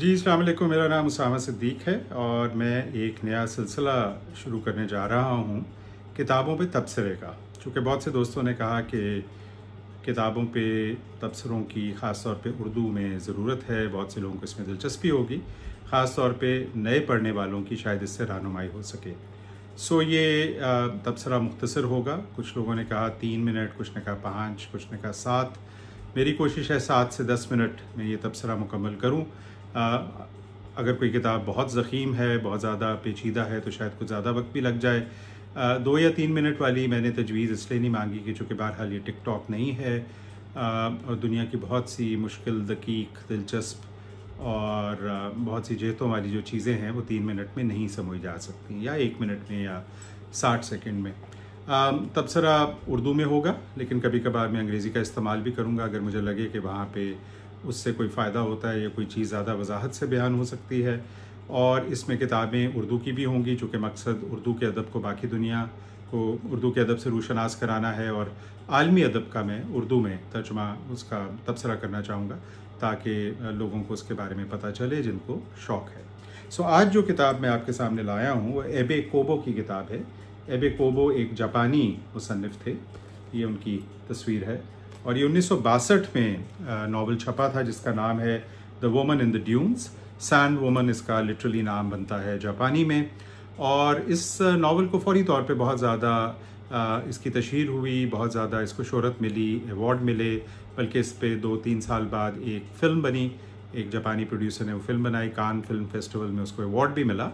जी अलैक्म मेरा नाम उसामा सिद्दीक है और मैं एक नया सिलसिला शुरू करने जा रहा हूँ किताबों पे तबसरे का चूँकि बहुत से दोस्तों ने कहा कि किताबों पे तबसरों की ख़ास तौर पे उर्दू में ज़रूरत है बहुत से लोगों को इसमें दिलचस्पी होगी ख़ास तौर पे नए पढ़ने वालों की शायद इससे रहनुमाई हो सके सो ये तबसरा मुख्तर होगा कुछ लोगों ने कहा तीन मिनट कुछ ने कहा पाँच कुछ ने कहा सात मेरी कोशिश है सात से दस मिनट में ये तबसरा मुकम्मल करूँ अगर कोई किताब बहुत ज़ख़ीम है बहुत ज़्यादा पेचीदा है तो शायद कुछ ज़्यादा वक्त भी लग जाए आ, दो या तीन मिनट वाली मैंने तजवीज़ इसलिए नहीं मांगी कि चूँकि बहरहाल ये टिकटॉक नहीं है आ, और दुनिया की बहुत सी मुश्किल दकीक दिलचस्प और बहुत सी जहतों वाली जो चीज़ें हैं वो तीन मिनट में नहीं समझ जा सकती या एक मिनट में या साठ सेकेंड में तबसरा उर्दू में होगा लेकिन कभी कभार मैं अंग्रेज़ी का इस्तेमाल भी करूँगा अगर मुझे लगे कि वहाँ पर उससे कोई फ़ायदा होता है या कोई चीज़ ज़्यादा वजाहत से बयान हो सकती है और इसमें किताबें उर्दू की भी होंगी चूँकि मकसद उर्दू के अदब को बाकी दुनिया को उर्दू के अदब से रोशनास कराना है और आलमी अदब का मैं उर्दू में तर्जमा उसका तबसरा करना चाहूँगा ताकि लोगों को उसके बारे में पता चले जिनको शौक़ है सो so, आज जो किताब मैं आपके सामने लाया हूँ वह एबे कोबो की किताब है एबे कोबो एक जापानी मुसनफ़ थे ये उनकी तस्वीर है और ये उन्नीस में नावल छपा था जिसका नाम है the woman in the dunes sand woman इसका लिटरली नाम बनता है जापानी में और इस नावल को फौरी तौर पे बहुत ज़्यादा इसकी तशहर हुई बहुत ज़्यादा इसको शहरत मिली अवार्ड मिले बल्कि इस पर दो तीन साल बाद एक फ़िल्म बनी एक जापानी प्रोड्यूसर ने वो फिल्म बनाई कान फिल्म फेस्टिवल में उसको अवार्ड भी मिला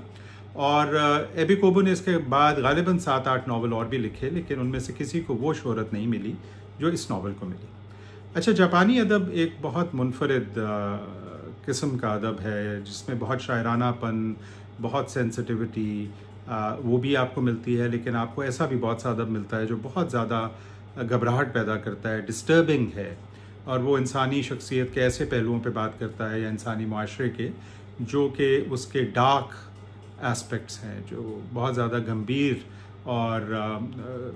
और एबी कोबो ने इसके बाद गालिबा सात आठ नावल और भी लिखे लेकिन उनमें से किसी को वो शहरत नहीं मिली जो इस नावल को मिली अच्छा जापानी अदब एक बहुत मुनफरद किस्म का अदब है जिसमें बहुत शायरानापन बहुत सेंसिटिविटी वो भी आपको मिलती है लेकिन आपको ऐसा भी बहुत सा अदब मिलता है जो बहुत ज़्यादा घबराहट पैदा करता है डिस्टर्बिंग है और वो इंसानी शख्सियत के ऐसे पहलुओं पे बात करता है या इंसानी माशरे के जो कि उसके डार्क एस्पेक्ट्स हैं जो बहुत ज़्यादा गंभीर और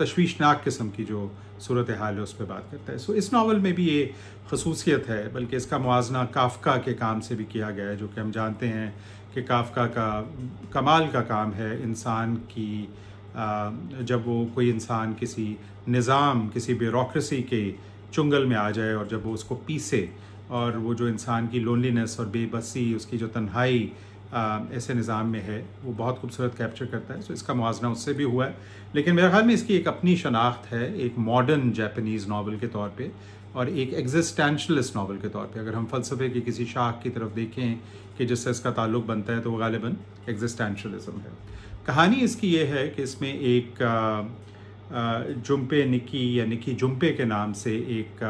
तशवीशनाक किस्म की जो सूरत हाल है उस पर बात करता है सो इस नावल में भी ये खसूसियत है बल्कि इसका मुजना काफका के काम से भी किया गया है जो कि हम जानते हैं कि काफका का कमाल का काम है इंसान की जब वो कोई इंसान किसी निज़ाम किसी ब्यूरोसी के चुंगल में आ जाए और जब वो उसको पीसे और वो जो इंसान की लोनलीनेस और बेबसी उसकी जो तन्हाई ऐसे निज़ाम में है वो बहुत खूबसूरत कैप्चर करता है सो इसका मुजना उससे भी हुआ है लेकिन मेरे ख्याल में इसकी एक अपनी शनाख्त है एक मॉडर्न जैपनीज़ नावल के तौर पर और एक एग्जिस्टेंशलिस्ट नावल के तौर पर अगर हम फलसफे की किसी शाख की तरफ देखें कि जिससे इसका ताल्लुक बनता है तो वो गालिबा एग्जिस्टेंशलिज़म है कहानी इसकी ये है कि इसमें एक जुम्पे निकी या निकी जुम्पे के नाम से एक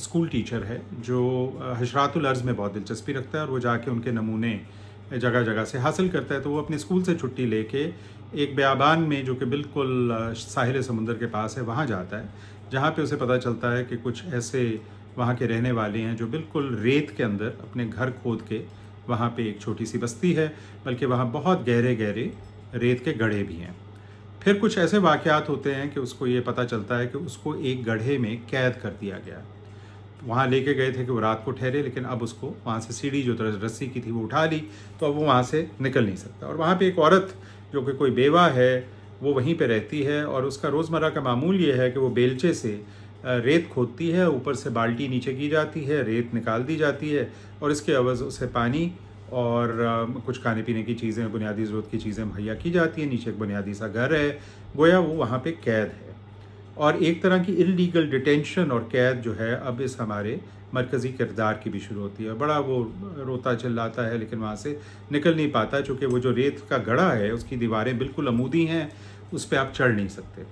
स्कूल टीचर है जो हशरातुल अर्ज़ में बहुत दिलचस्पी रखता है और वो जाके उनके नमूने जगह जगह से हासिल करता है तो वो अपने स्कूल से छुट्टी लेके एक बयाबान में जो कि बिल्कुल साहिल समुंदर के पास है वहाँ जाता है जहाँ पे उसे पता चलता है कि कुछ ऐसे वहाँ के रहने वाले हैं जो बिल्कुल रेत के अंदर अपने घर खोद के वहाँ पे एक छोटी सी बस्ती है बल्कि वहाँ बहुत गहरे गहरे रेत के गढ़े भी हैं फिर कुछ ऐसे वाक़ात होते हैं कि उसको ये पता चलता है कि उसको एक गढ़े में कैद कर दिया गया वहाँ लेके गए थे कि वो रात को ठहरे लेकिन अब उसको वहाँ से सीढ़ी जो रस्सी की थी वो उठा ली तो अब वो वहाँ से निकल नहीं सकता और वहाँ पे एक औरत जो कि कोई बेवा है वो वहीं पे रहती है और उसका रोज़मर्रा का मामूल ये है कि वो बेलचे से रेत खोदती है ऊपर से बाल्टी नीचे की जाती है रेत निकाल दी जाती है और इसके अवज़ उसे पानी और कुछ खाने पीने की चीज़ें बुनियादी ज़रूरत की चीज़ें मुहैया की जाती हैं नीचे एक बुनियादी सा घर है गोया वो वहाँ पे कैद है और एक तरह की इलीगल डिटेंशन और कैद जो है अब इस हमारे मरकज़ी किरदार की भी शुरू होती है बड़ा वो रोता चिल्लाता है लेकिन वहाँ से निकल नहीं पाता चूँकि वो जो रेत का गड़ा है उसकी दीवारें बिल्कुल अमूदी हैं उस पर आप चढ़ नहीं सकते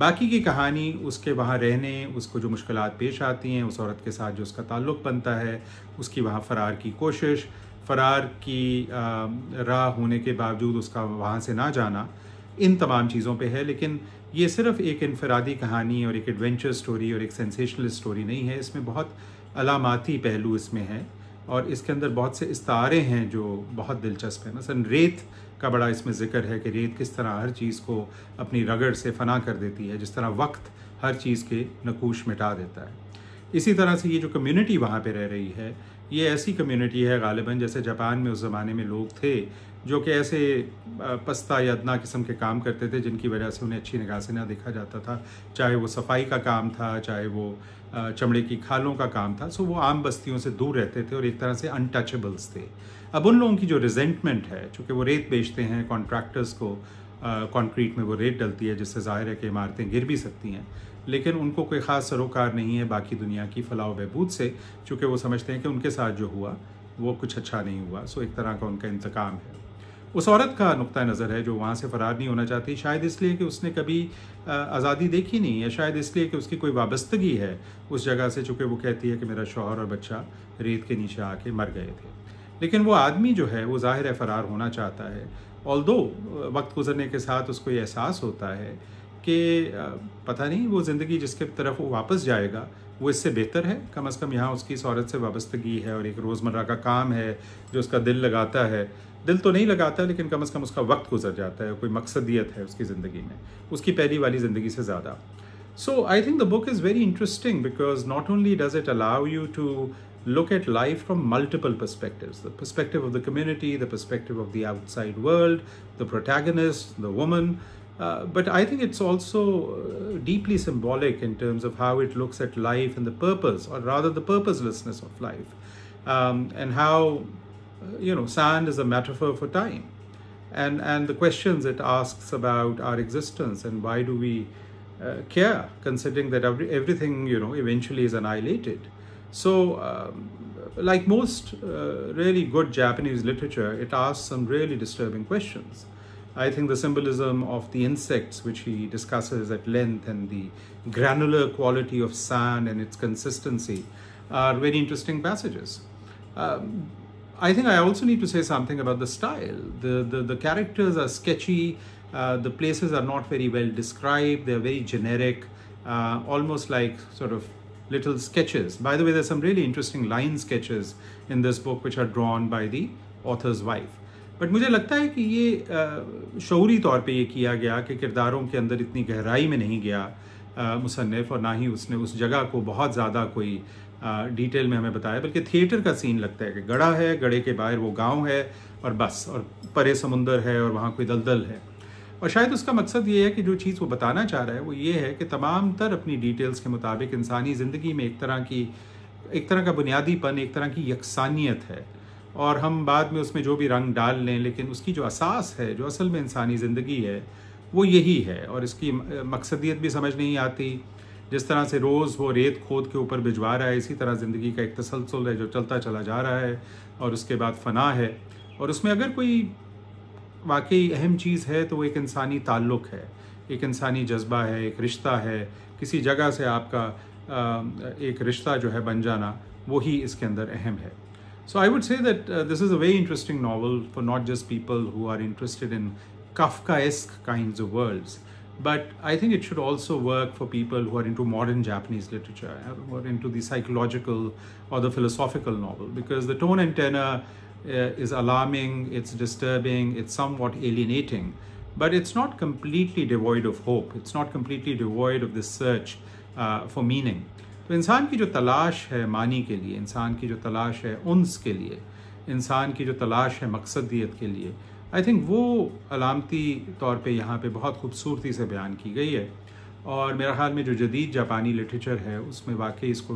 बाकी की कहानी उसके वहाँ रहने उसको जो मुश्किल पेश आती हैं उस औरत के साथ जो उसका ताल्लुक़ बनता है उसकी वहाँ फ़रार की कोशिश फ़रार की राह होने के बावजूद उसका वहाँ से ना जाना इन तमाम चीज़ों पे है लेकिन ये सिर्फ एक इनफरादी कहानी और एक एडवेंचर स्टोरी और एक सेंसेशनल स्टोरी नहीं है इसमें बहुत अलामती पहलू इसमें है और इसके अंदर बहुत से इस्तारे हैं जो बहुत दिलचस्प है मसलन रेत का बड़ा इसमें जिक्र है कि रेत किस तरह हर चीज़ को अपनी रगड़ से फना कर देती है जिस तरह वक्त हर चीज़ के नकूश मिटा देता है इसी तरह से ये जो कम्युनिटी वहाँ पे रह रही है ये ऐसी कम्युनिटी है गालिबा जैसे जापान में उस ज़माने में लोग थे जो कि ऐसे पस्ता या अदना किस्म के काम करते थे जिनकी वजह से उन्हें अच्छी निगाह से ना देखा जाता था चाहे वो सफाई का काम था चाहे वो चमड़े की खालों का काम था सो वो आम बस्तियों से दूर रहते थे और एक तरह से अनटचेबल्स थे अब उन लोगों की जो रिजेंटमेंट है चूँकि वो रेत बेचते हैं कॉन्ट्रैक्टर्स को कंक्रीट में वो रेत डलती है जिससे ज़ाहिर है कि इमारतें गिर भी सकती हैं लेकिन उनको कोई ख़ास सरोकार नहीं है बाकी दुनिया की फलाह बहबूद से चूँकि वो समझते हैं कि उनके साथ जो हुआ वो कुछ अच्छा नहीं हुआ सो एक तरह का उनका इंतकाम है उस औरत का नुकता नज़र है जो वहाँ से फ़रार नहीं होना चाहती शायद इसलिए कि उसने कभी आज़ादी देखी नहीं या शायद इसलिए कि उसकी कोई वाबस्तगी है उस जगह से चूँकि वो कहती है कि मेरा शौहर और बच्चा रेत के नीचे आके मर गए थे लेकिन वो आदमी जो है वो ज़ाहिर है फ़रार होना चाहता है ऑल दो वक्त गुजरने के साथ उसको ये एहसास होता है कि पता नहीं वो ज़िंदगी जिसके तरफ वो वापस जाएगा वो इससे बेहतर है कम अज़ कम यहाँ उसकी इस औरत से वाबस्तगी है और एक रोज़मर्रा का काम है जो उसका दिल लगाता है So I think the book is very interesting because not only does it allow you to look at life from multiple perspectives the perspective of the community, the perspective of the outside world, the protagonist, the woman. Uh, but I think it's also uh, deeply symbolic in terms of how it looks at life and the purpose, or rather the purposelessness of life, um, and how you know, sand is a metaphor for time. And, and the questions it asks about our existence and why do we uh, care, considering that every, everything, you know, eventually is annihilated. So, um, like most uh, really good Japanese literature, it asks some really disturbing questions. I think the symbolism of the insects, which he discusses at length, and the granular quality of sand and its consistency are very interesting passages. Um, I think I also need to say something about the style. The, the, the characters are sketchy, uh, the places are not very well described, they're very generic, uh, almost like sort of little sketches. By the way, there's some really interesting line sketches in this book which are drawn by the author's wife. But मुझे लगता है कि ये uh, Shauri तौर पे ये किया गया कि किरदारों के अंदर इतनी गहराई में नहीं गया uh, मुसनफ़ और ना ही उसने उस जगह को बहुत ज़्यादा कोई डिटेल में हमें बताया बल्कि थिएटर का सीन लगता है कि गढ़ा है गढ़े के बाहर वो गांव है और बस और परे समुंदर है और वहाँ कोई दलदल है और शायद उसका मकसद ये है कि जो चीज़ वो बताना चाह रहा है वो ये है कि तमाम तर अपनी डिटेल्स के मुताबिक इंसानी ज़िंदगी में एक तरह की एक तरह का बुनियादीपन एक तरह की यकसानियत है और हम बाद में उसमें जो भी रंग डाल लें लेकिन उसकी जो असास है जो असल में इंसानी ज़िंदगी है वो यही है और इसकी मकसदियत भी समझ नहीं आती जिस तरह से रोज़ वो रेत खोद के ऊपर भिजवा रहा है इसी तरह ज़िंदगी का एक तसलसल है जो चलता चला जा रहा है और उसके बाद फना है और उसमें अगर कोई वाकई अहम चीज़ है तो वो एक इंसानी ताल्लुक़ है एक इंसानी जज्बा है एक रिश्ता है किसी जगह से आपका एक रिश्ता जो है बन जाना वही इसके अंदर अहम है so I would say that this is a very interesting novel for for just people who are interested in in ask kind of worlds But I think it should also work for people who are into modern Japanese literature uh, or into the psychological or the philosophical novel because the tone and tenor uh, is alarming, it's disturbing, it's somewhat alienating. But it's not completely devoid of hope, it's not completely devoid of this search uh, for meaning. So, इंसान की जो तलाश है मानी के लिए इंसान की जो तलाश है उन्स के लिए इंसान की जो तलाश है आई थिंक वो अलामती तौर पे यहाँ पे बहुत खूबसूरती से बयान की गई है और मेरा ख्याल में जो जदीद जापानी लिटरेचर है उसमें वाकई इसको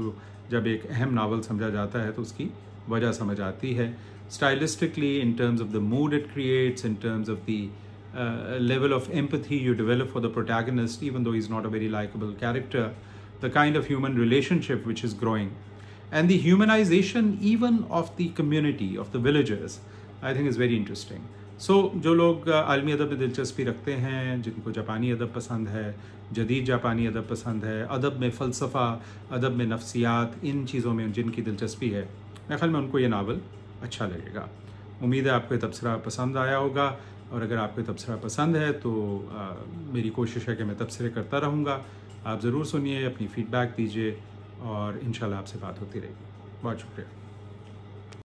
जब एक अहम नावल समझा जाता है तो उसकी वजह समझ आती है stylistically in terms of the mood it creates in terms of the level of empathy you develop for the protagonist even though is not a very likeable character the kind of human relationship which is growing and dehumanization even of the community of the villagers I think is very interesting so so, जो लोग आलमी अदब में दिलचस्पी रखते हैं जिनको जापानी अदब पसंद है जदीद जापानी अदब पसंद है अदब में फ़लसफ़ा अदब में नफ्सियात इन चीज़ों में जिनकी दिलचस्पी है मेरे ख्याल में उनको ये नावल अच्छा लगेगा उम्मीद है आपको ये तबसरा पसंद आया होगा और अगर आपको तबसरा पसंद है तो आ, मेरी कोशिश है कि मैं तबसरे करता रहूँगा आप ज़रूर सुनिए अपनी फ़ीडबैक दीजिए और इन आपसे बात होती रहेगी बहुत शुक्रिया